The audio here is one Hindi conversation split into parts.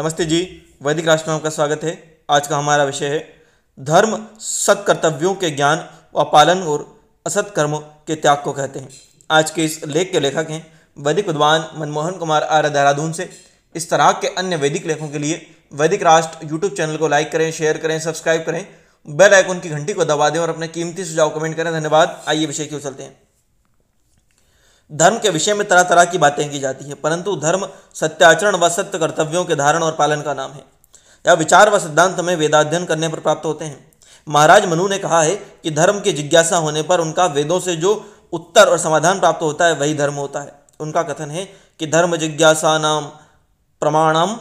नमस्ते जी वैदिक राष्ट्र में आपका स्वागत है आज का हमारा विषय है धर्म सत कर्तव्यों के ज्ञान व पालन और असत कर्म के त्याग को कहते हैं आज के इस लेख के लेखक हैं वैदिक विद्वान मनमोहन कुमार आर्य देहरादून से इस तरह के अन्य वैदिक लेखों के लिए वैदिक राष्ट्र यूट्यूब चैनल को लाइक करें शेयर करें सब्सक्राइब करें बेल आइकन की घंटी को दबा दें और अपने कीमती सुझाव कमेंट करें धन्यवाद आइए विषय की चलते हैं धर्म के विषय में तरह तरह की बातें की जाती है परंतु धर्म सत्याचरण व सत्य कर्तव्यों के धारण और पालन का नाम है यह विचार व सिद्धांत हमें वेदाध्ययन करने पर प्राप्त होते हैं महाराज मनु ने कहा है कि धर्म की जिज्ञासा होने पर उनका वेदों से जो उत्तर और समाधान प्राप्त होता है वही धर्म होता है उनका कथन है कि धर्म जिज्ञासा नाम प्रमाणम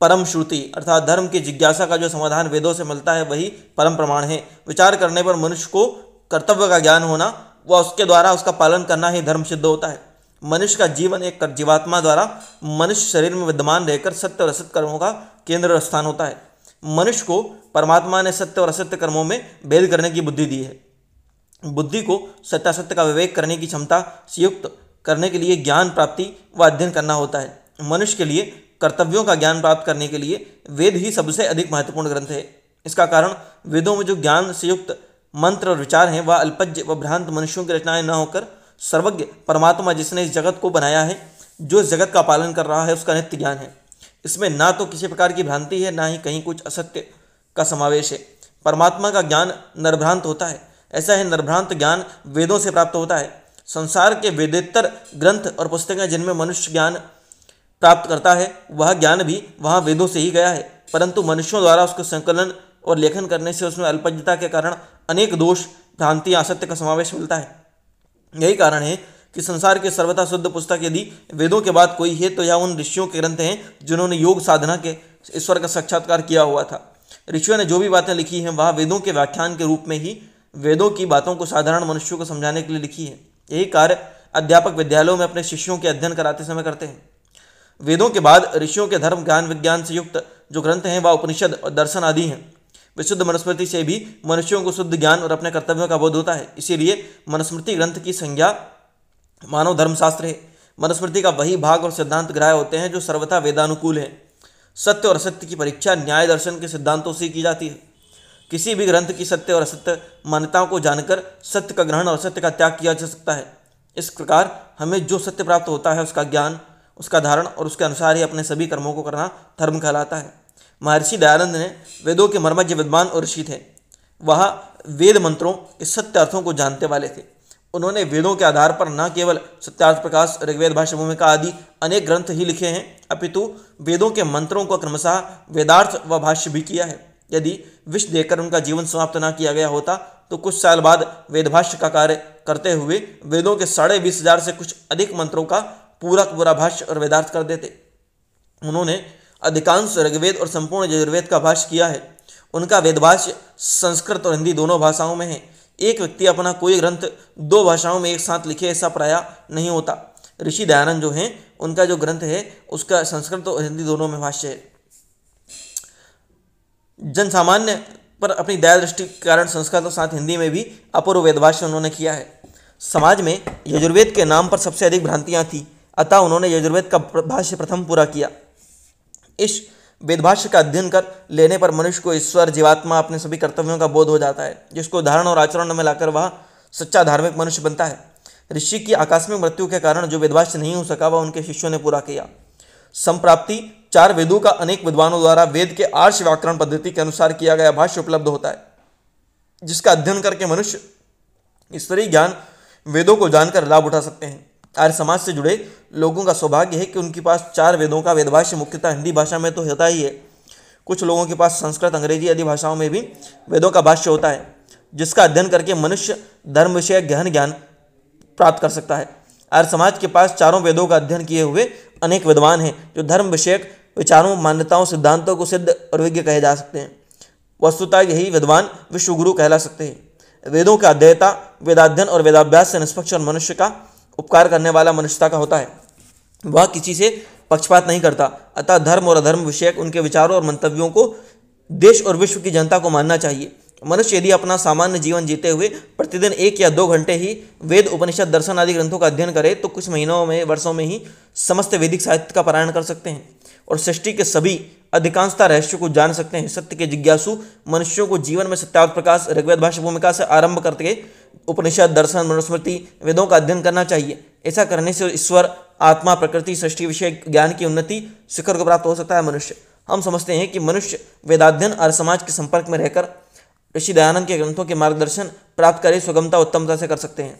परम श्रुति अर्थात धर्म की जिज्ञासा का जो समाधान वेदों से मिलता है वही परम प्रमाण है विचार करने पर मनुष्य को कर्तव्य का ज्ञान होना वह उसके द्वारा उसका पालन करना ही धर्म सिद्ध होता है मनुष्य का जीवन एक जीवात्मा द्वारा मनुष्य शरीर में विद्यमान रहकर सत्य और असत्य कर्मों का केंद्र स्थान होता है मनुष्य को परमात्मा ने सत्य और असत्य कर्मों में भेद करने की बुद्धि दी है बुद्धि को सत्यासत्य का विवेक करने की क्षमता संयुक्त करने के लिए ज्ञान प्राप्ति व अध्ययन करना होता है मनुष्य के लिए कर्तव्यों का ज्ञान प्राप्त करने के लिए वेद ही सबसे अधिक महत्वपूर्ण ग्रंथ है इसका कारण वेदों में जो ज्ञान संयुक्त मंत्र और विचार हैं वह अल्पज्ञ व भ्रांत मनुष्यों की रचनाएं न होकर सर्वज्ञ परमात्मा जिसने इस जगत को बनाया है जो इस जगत का पालन कर रहा है उसका नित्य ज्ञान है इसमें ना तो किसी प्रकार की भ्रांति है ना ही कहीं कुछ असत्य का समावेश है परमात्मा का ज्ञान नरभ्रांत होता है ऐसा है नरभ्रांत ज्ञान वेदों से प्राप्त होता है संसार के वेदेतर ग्रंथ और पुस्तकें जिनमें मनुष्य ज्ञान प्राप्त करता है वह ज्ञान भी वहाँ वेदों से ही गया है परंतु मनुष्यों द्वारा उसको संकलन और लेखन करने से उसमें अल्पज्ञता के कारण अनेक दोष भ्रांति असत्य का समावेश मिलता है यही कारण है कि संसार के सर्वथा शुद्ध पुस्तक यदि वेदों के बाद कोई है तो यह उन ऋषियों के ग्रंथ हैं जिन्होंने योग साधना के ईश्वर का साक्षात्कार किया हुआ था ऋषियों ने जो भी बातें लिखी हैं वह वेदों के व्याख्यान के रूप में ही वेदों की बातों को साधारण मनुष्यों को समझाने के लिए लिखी है यही कार्य अध्यापक विद्यालयों में अपने शिष्यों के अध्ययन कराते समय करते हैं वेदों के बाद ऋषियों के धर्म ज्ञान विज्ञान से युक्त जो ग्रंथ हैं वह उपनिषद और दर्शन आदि हैं विशुद्ध मनुस्मृति से भी मनुष्यों को शुद्ध ज्ञान और अपने कर्तव्यों का बोध होता है इसीलिए मनुस्मृति ग्रंथ की संज्ञा मानव धर्मशास्त्र है मनुस्मृति का वही भाग और सिद्धांत ग्राह्य होते हैं जो सर्वथा वेदानुकूल है सत्य और असत्य की परीक्षा न्याय दर्शन के सिद्धांतों से की जाती है किसी भी ग्रंथ की सत्य और असत्य मान्यताओं को जानकर सत्य का ग्रहण और असत्य का त्याग किया जा सकता है इस प्रकार हमें जो सत्य प्राप्त होता है उसका ज्ञान उसका धारण और उसके अनुसार ही अपने सभी कर्मों को करना धर्म कहलाता है महर्षि दयानंद ने वेदों के मर्मज्ञ विद्वान और ऋषि थे वह वेद मंत्रों के सत्य अर्थों को जानते वाले थे उन्होंने वेदों के आधार पर न केवल सत्यार्थ प्रकाश ऋग्वेद भाषा भूमिका आदि अनेक ग्रंथ ही लिखे हैं अपितु वेदों के मंत्रों को क्रमशः वेदार्थ व भाष्य भी किया है यदि विष देकर उनका जीवन समाप्त न किया गया होता तो कुछ साल बाद वेदभाष्य का कार्य करते हुए वेदों के साढ़े बीस हजार से कुछ अधिक मंत्रों का पूरा पूरा भाष्य और वेदार्थ कर देते उन्होंने अधिकांश ऋग्वेद और संपूर्ण यजुर्वेद का भाष्य किया है उनका वेदभाष्य संस्कृत और हिंदी दोनों भाषाओं में है एक व्यक्ति अपना कोई ग्रंथ दो भाषाओं में एक साथ लिखे ऐसा प्राय नहीं होता ऋषि दयानंद जो हैं उनका जो ग्रंथ है उसका संस्कृत और हिंदी दोनों में भाष्य है जन सामान्य पर अपनी दया दृष्टि के कारण संस्कृत और साथ हिंदी में भी अपूर्व वेदभाष्य उन्होंने किया है समाज में यजुर्वेद के नाम पर सबसे अधिक भ्रांतियाँ थीं अतः उन्होंने यजुर्वेद का भाष्य प्रथम पूरा किया इस वेदभाष्य का अध्ययन कर लेने पर मनुष्य को ईश्वर जीवात्मा अपने सभी कर्तव्यों का बोध हो जाता है जिसको धारण और आचरण में लाकर वह सच्चा धार्मिक मनुष्य बनता है ऋषि की आकस्मिक मृत्यु के कारण जो वेदभाष्य नहीं हो सका वह उनके शिष्यों ने पूरा किया संप्राप्ति चार वेदों का अनेक विद्वानों द्वारा वेद के आर्ष व्याकरण पद्धति के अनुसार किया गया भाष्य उपलब्ध होता है जिसका अध्ययन करके मनुष्य ईश्वरीय ज्ञान वेदों को जानकर लाभ उठा सकते हैं आर्य समाज से जुड़े लोगों का सौभाग्य है कि उनके पास चार वेदों का वेदभाष्य मुख्यतः हिंदी भाषा में तो होता ही है कुछ लोगों के पास संस्कृत अंग्रेजी आदि भाषाओं में भी वेदों का भाष्य होता है जिसका अध्ययन करके मनुष्य धर्म विषय गहन ज्ञान प्राप्त कर सकता है आर्य समाज के पास चारों वेदों का अध्ययन किए हुए अनेक विद्वान हैं जो धर्म विषयक विचारों मान्यताओं सिद्धांतों को सिद्ध और विज्ञ कहे जा सकते हैं वस्तुतः यही विद्वान विश्वगुरु कहला सकते हैं वेदों का अध्ययता वेदाध्ययन और वेदाभ्यास से निष्पक्ष और मनुष्य का उपकार करने वाला मनुष्यता का होता है वह किसी से पक्षपात नहीं करता अतः धर्म और अधर्म विषयक उनके विचारों और मंतव्यों को देश और विश्व की जनता को मानना चाहिए मनुष्य यदि अपना सामान्य जीवन जीते हुए प्रतिदिन एक या दो घंटे ही वेद उपनिषद दर्शन आदि ग्रंथों का अध्ययन करे तो कुछ महीनों में वर्षों में ही समस्त वैदिक साहित्य का पारायण कर सकते हैं और सृष्टि के सभी अधिकांशता रहस्यों को जान सकते हैं सत्य के जिज्ञासु मनुष्यों को जीवन में सत्यावत प्रकाश ऋग्वेद भाषा भूमिका से आरंभ करके उपनिषद दर्शन मनुस्मृति वेदों का अध्ययन करना चाहिए ऐसा करने से ईश्वर आत्मा प्रकृति सृष्टि विषय ज्ञान की उन्नति शिखर को प्राप्त हो सकता है मनुष्य हम समझते हैं कि मनुष्य वेदाध्ययन और समाज के संपर्क में रहकर ऋषि दयानंद के ग्रंथों के मार्गदर्शन प्राप्त कर सुगमता उत्तमता से कर सकते हैं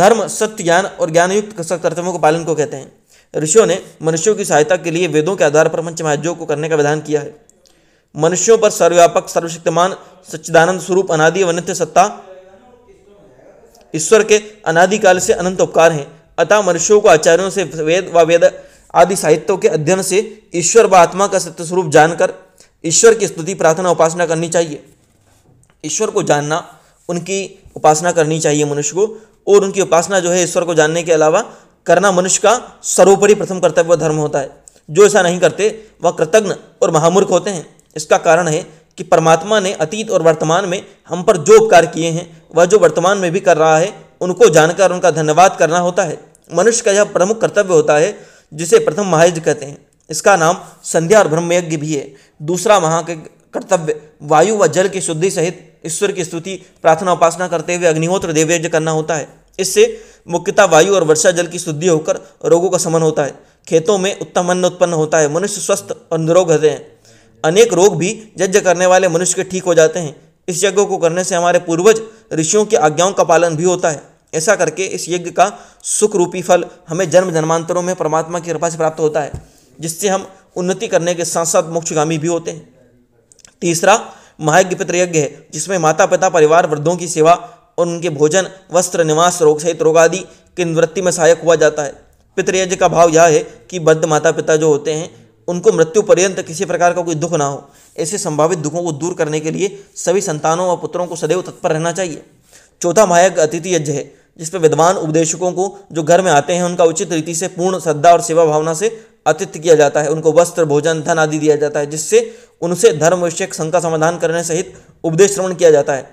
धर्म सत्य ज्ञान और ज्ञानयुक्त कर्तव्यों को पालन को कहते हैं ऋषियों ने मनुष्यों की सहायता के लिए वेदों के आधार पर पंच महायोग को करने का विधान किया है मनुष्यों पर सर्वव्यापक सर्वशक्तिमान सच्चिदानंद स्वरूप अनादि अनित्य सत्ता ईश्वर के अनादिकाल से अनंत उपकार हैं अतः मनुष्यों को आचार्यों से वेद व वेद आदि साहित्यों के अध्ययन से ईश्वर व आत्मा का सत्य स्वरूप जानकर ईश्वर की स्तुति प्रार्थना उपासना करनी चाहिए ईश्वर को जानना उनकी उपासना करनी चाहिए मनुष्य को और उनकी उपासना जो है ईश्वर को जानने के अलावा करना मनुष्य का सर्वोपरि प्रथम कर्तव्य धर्म होता है जो ऐसा नहीं करते वह कृतज्ञ और महामूर्ख होते हैं इसका कारण है कि परमात्मा ने अतीत और वर्तमान में हम पर जो उपकार किए हैं वह जो वर्तमान में भी कर रहा है उनको जानकर उनका धन्यवाद करना होता है मनुष्य का यह प्रमुख कर्तव्य होता है जिसे प्रथम महायज्ञ कहते हैं इसका नाम संध्या और ब्रह्मयज्ञ भी है दूसरा महा कर्तव्य वायु व वा जल की शुद्धि सहित ईश्वर की स्तुति प्रार्थना उपासना करते हुए अग्निहोत्र देवयज्ञ करना होता है इससे मुख्यतः वायु और वर्षा जल की शुद्धि होकर रोगों का समन होता है खेतों में उत्तम अन्न उत्पन्न होता है मनुष्य स्वस्थ और निरोग रहते हैं अनेक रोग भी यज्ञ करने वाले मनुष्य के ठीक हो जाते हैं इस यज्ञ को करने से हमारे पूर्वज ऋषियों की आज्ञाओं का पालन भी होता है ऐसा करके इस यज्ञ का सुख रूपी फल हमें जन्म जन्मांतरों में परमात्मा की कृपा से प्राप्त होता है जिससे हम उन्नति करने के साथ साथ मोक्षगामी भी होते हैं तीसरा महायज्ञ पितृयज्ञ है जिसमें माता पिता परिवार वृद्धों की सेवा और उनके भोजन वस्त्र निवास रोग सहित रोग आदि की निवृत्ति में सहायक हुआ जाता है पितृयज्ञ का भाव यह है कि बद्ध माता पिता जो होते हैं उनको मृत्यु पर्यंत किसी प्रकार का कोई दुख ना हो ऐसे संभावित दुखों को दूर करने के लिए सभी संतानों व पुत्रों को सदैव तत्पर रहना चाहिए चौथा महायज्ञ अतिथि यज्ञ है जिसमें विद्वान उपदेशकों को जो घर में आते हैं उनका उचित रीति से पूर्ण श्रद्धा और सेवा भावना से अतिथ्य किया जाता है उनको वस्त्र भोजन धन आदि दिया जाता है जिससे उनसे धर्म विषय शंका समाधान करने सहित उपदेश श्रवण किया जाता है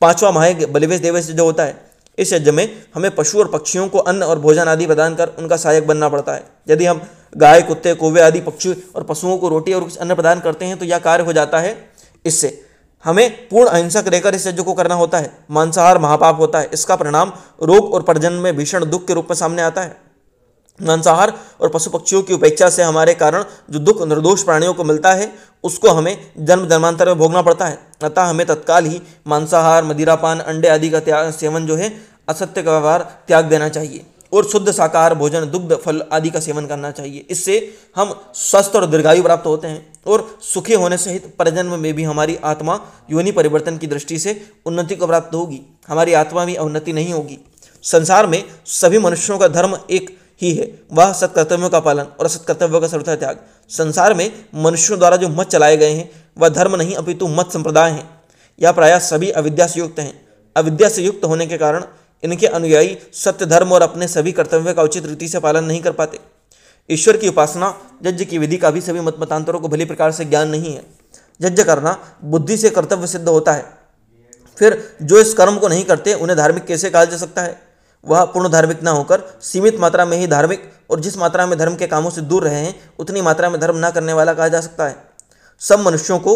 पांचवा महायज्ञ बलिवेश देवेश जो होता है इस यज्ञ में हमें पशु और पक्षियों को अन्न और भोजन आदि प्रदान कर उनका सहायक बनना पड़ता है यदि हम गाय कुत्ते कोवे आदि पक्षी और पशुओं को रोटी और कुछ अन्न प्रदान करते हैं तो यह कार्य हो जाता है इससे हमें पूर्ण अहिंसक रहकर इस यज्ञ को करना होता है मांसाहार महापाप होता है इसका परिणाम रोग और प्रजन में भीषण दुख के रूप में सामने आता है मांसाहार और पशु पक्षियों की उपेक्षा से हमारे कारण जो दुख निर्दोष प्राणियों को मिलता है उसको हमें जन्म जन्मांतर में भोगना पड़ता है अतः हमें तत्काल ही मांसाहार मदिरापान अंडे आदि का त्याग सेवन जो है असत्य का व्यवहार त्याग देना चाहिए और शुद्ध शाकाहार भोजन दुग्ध फल आदि का सेवन करना चाहिए इससे हम स्वस्थ और दीर्घायु प्राप्त होते हैं और सुखी होने सहित परजन्म में भी हमारी आत्मा योनि परिवर्तन की दृष्टि से उन्नति को प्राप्त होगी हमारी आत्मा भी अवन्नति नहीं होगी संसार में सभी मनुष्यों का धर्म एक ही है वह सत्कर्तव्यों का पालन और सत्कर्तव्यों का सर्वथा त्याग संसार में मनुष्यों द्वारा जो मत चलाए गए हैं वह धर्म नहीं अपितु मत संप्रदाय हैं यह प्रायः सभी अविद्या से युक्त हैं अविद्या से युक्त होने के कारण इनके अनुयायी सत्य धर्म और अपने सभी कर्तव्य का उचित रीति से पालन नहीं कर पाते ईश्वर की उपासना यज्ञ की विधि का भी सभी मत मतांतरों को भली प्रकार से ज्ञान नहीं है यज्ञ करना बुद्धि से कर्तव्य सिद्ध होता है फिर जो इस कर्म को नहीं करते उन्हें धार्मिक कैसे कहा जा सकता है वह पूर्ण धार्मिक ना होकर सीमित मात्रा में ही धार्मिक और जिस मात्रा में धर्म के कामों से दूर रहे हैं उतनी मात्रा में धर्म ना करने वाला कहा जा सकता है सब मनुष्यों को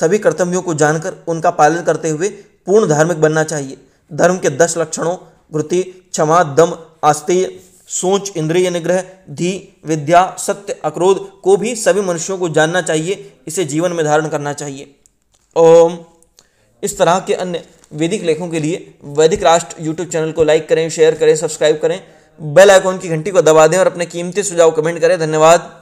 सभी कर्तव्यों को जानकर उनका पालन करते हुए पूर्ण धार्मिक बनना चाहिए धर्म के दस लक्षणों वृत्ति क्षमा दम आस्तेय सोच इंद्रिय निग्रह धी विद्या सत्य अक्रोध को भी सभी मनुष्यों को जानना चाहिए इसे जीवन में धारण करना चाहिए ओम इस तरह के अन्य वैदिक लेखों के लिए वैदिक राष्ट्र यूट्यूब चैनल को लाइक करें शेयर करें सब्सक्राइब करें बेल आइकॉन की घंटी को दबा दें और अपने कीमती सुझाव कमेंट करें धन्यवाद